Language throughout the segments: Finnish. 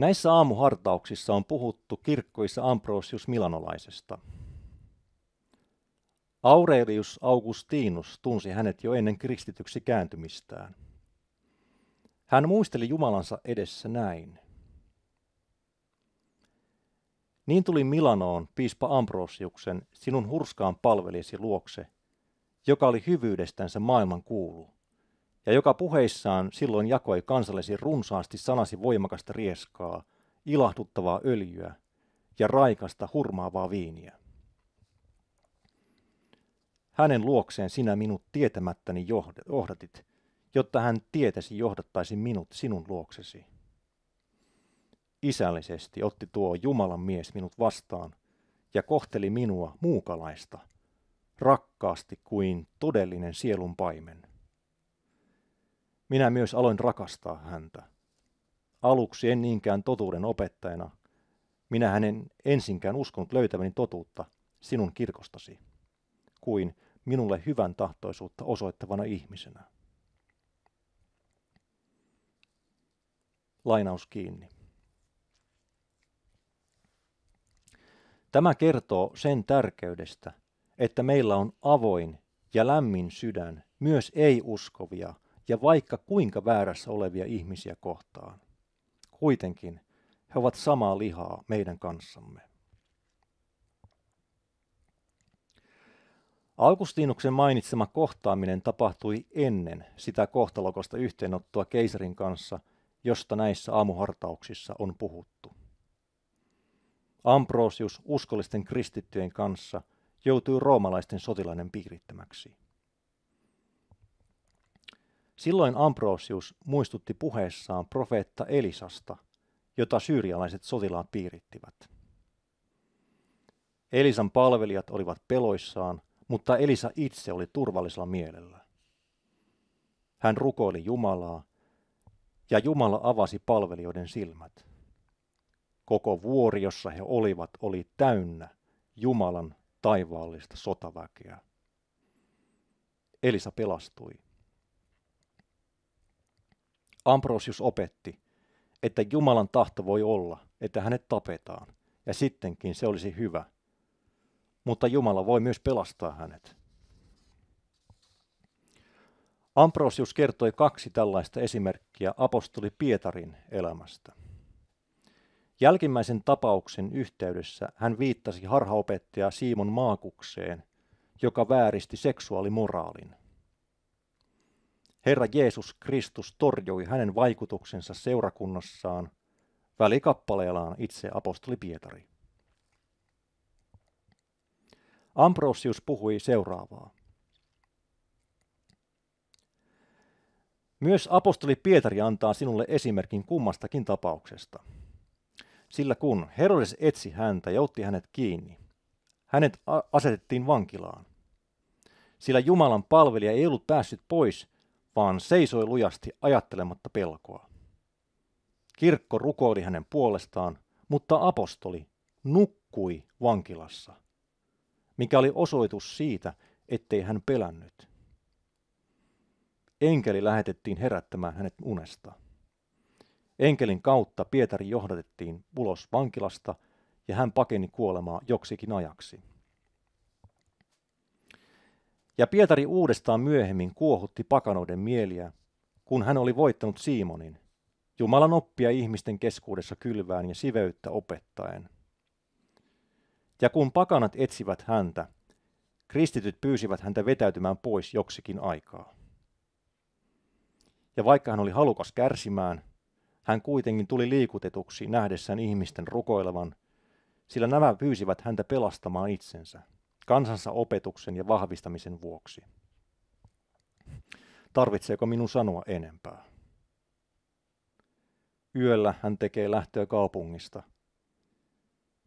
Näissä aamuhartauksissa on puhuttu kirkkoissa Ambrosius Milanolaisesta. Aurelius Augustinus tunsi hänet jo ennen kristityksi kääntymistään. Hän muisteli Jumalansa edessä näin. Niin tuli Milanoon piispa Ambrosiuksen sinun hurskaan palvelijasi luokse, joka oli hyvyydestänsä maailman kuulu ja joka puheissaan silloin jakoi kansallesi runsaasti sanasi voimakasta rieskaa, ilahduttavaa öljyä ja raikasta hurmaavaa viiniä. Hänen luokseen sinä minut tietämättäni johdatit, jotta hän tietäsi johdattaisi minut sinun luoksesi. Isällisesti otti tuo Jumalan mies minut vastaan ja kohteli minua muukalaista, rakkaasti kuin todellinen sielun paimen minä myös aloin rakastaa häntä. Aluksi en niinkään totuuden opettajana. Minä hänen ensinkään uskonut löytäväni totuutta sinun kirkostasi, kuin minulle hyvän tahtoisuutta osoittavana ihmisenä. Lainaus kiinni. Tämä kertoo sen tärkeydestä, että meillä on avoin ja lämmin sydän myös ei-uskovia – ja vaikka kuinka väärässä olevia ihmisiä kohtaan. Kuitenkin he ovat samaa lihaa meidän kanssamme. Augustinuksen mainitsema kohtaaminen tapahtui ennen sitä kohtalokasta yhteenottoa keisarin kanssa, josta näissä aamuhartauksissa on puhuttu. Ambrosius uskollisten kristittyjen kanssa joutui roomalaisten sotilainen piirittämäksi. Silloin Ambrosius muistutti puheessaan profeetta Elisasta, jota syyrialaiset sotilaat piirittivät. Elisan palvelijat olivat peloissaan, mutta Elisa itse oli turvallisella mielellä. Hän rukoili Jumalaa, ja Jumala avasi palvelijoiden silmät. Koko vuori, jossa he olivat, oli täynnä Jumalan taivaallista sotaväkeä. Elisa pelastui. Ambrosius opetti, että Jumalan tahto voi olla, että hänet tapetaan, ja sittenkin se olisi hyvä. Mutta Jumala voi myös pelastaa hänet. Ambrosius kertoi kaksi tällaista esimerkkiä apostoli Pietarin elämästä. Jälkimmäisen tapauksen yhteydessä hän viittasi harhaopettaja Simon Maakukseen, joka vääristi seksuaalimoraalin. Herra Jeesus Kristus torjui hänen vaikutuksensa seurakunnassaan välikappaleellaan itse apostoli Pietari. Ambrosius puhui seuraavaa. Myös apostoli Pietari antaa sinulle esimerkin kummastakin tapauksesta. Sillä kun Herodes etsi häntä ja otti hänet kiinni, hänet asetettiin vankilaan. Sillä Jumalan palvelija ei ollut päässyt pois vaan seisoi lujasti ajattelematta pelkoa. Kirkko rukoili hänen puolestaan, mutta apostoli nukkui vankilassa, mikä oli osoitus siitä, ettei hän pelännyt. Enkeli lähetettiin herättämään hänet unesta. Enkelin kautta Pietari johdatettiin ulos vankilasta ja hän pakeni kuolemaa joksikin ajaksi. Ja Pietari uudestaan myöhemmin kuohutti pakanoiden mieliä, kun hän oli voittanut Siimonin, Jumalan oppia ihmisten keskuudessa kylvään ja siveyttä opettaen. Ja kun pakanat etsivät häntä, kristityt pyysivät häntä vetäytymään pois joksikin aikaa. Ja vaikka hän oli halukas kärsimään, hän kuitenkin tuli liikutetuksi nähdessään ihmisten rukoilevan, sillä nämä pyysivät häntä pelastamaan itsensä kansansa opetuksen ja vahvistamisen vuoksi. Tarvitseeko minun sanoa enempää? Yöllä hän tekee lähtöä kaupungista.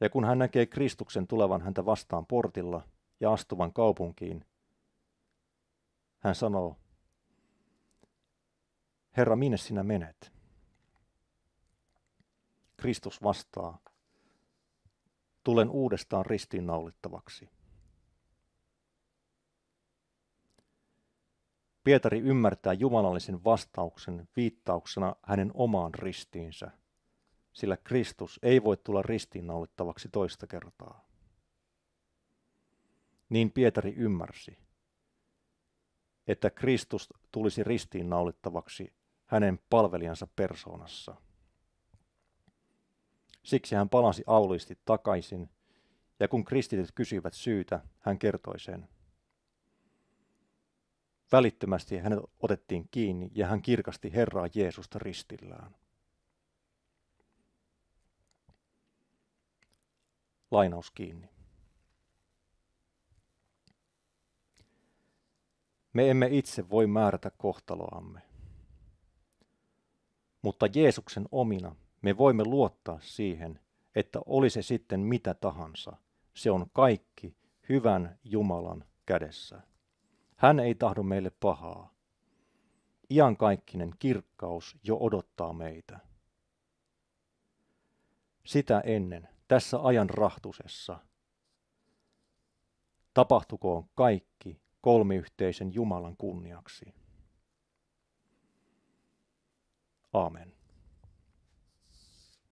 Ja kun hän näkee Kristuksen tulevan häntä vastaan portilla ja astuvan kaupunkiin, hän sanoo, Herra, minne sinä menet? Kristus vastaa, tulen uudestaan ristiinnaulittavaksi. Pietari ymmärtää jumalallisen vastauksen viittauksena hänen omaan ristiinsä, sillä Kristus ei voi tulla ristiinnaulittavaksi toista kertaa. Niin Pietari ymmärsi, että Kristus tulisi ristiinnaulittavaksi hänen palvelijansa persoonassa. Siksi hän palasi auliisti takaisin, ja kun kristityt kysyivät syytä, hän kertoi sen – Välittömästi hänet otettiin kiinni ja hän kirkasti Herraa Jeesusta ristillään. Lainaus kiinni. Me emme itse voi määrätä kohtaloamme. Mutta Jeesuksen omina me voimme luottaa siihen, että oli se sitten mitä tahansa, se on kaikki hyvän Jumalan kädessä. Hän ei tahdo meille pahaa. Iankaikkinen kirkkaus jo odottaa meitä. Sitä ennen, tässä ajan rahtusessa, tapahtukoon kaikki kolmiyhteisen Jumalan kunniaksi. Amen.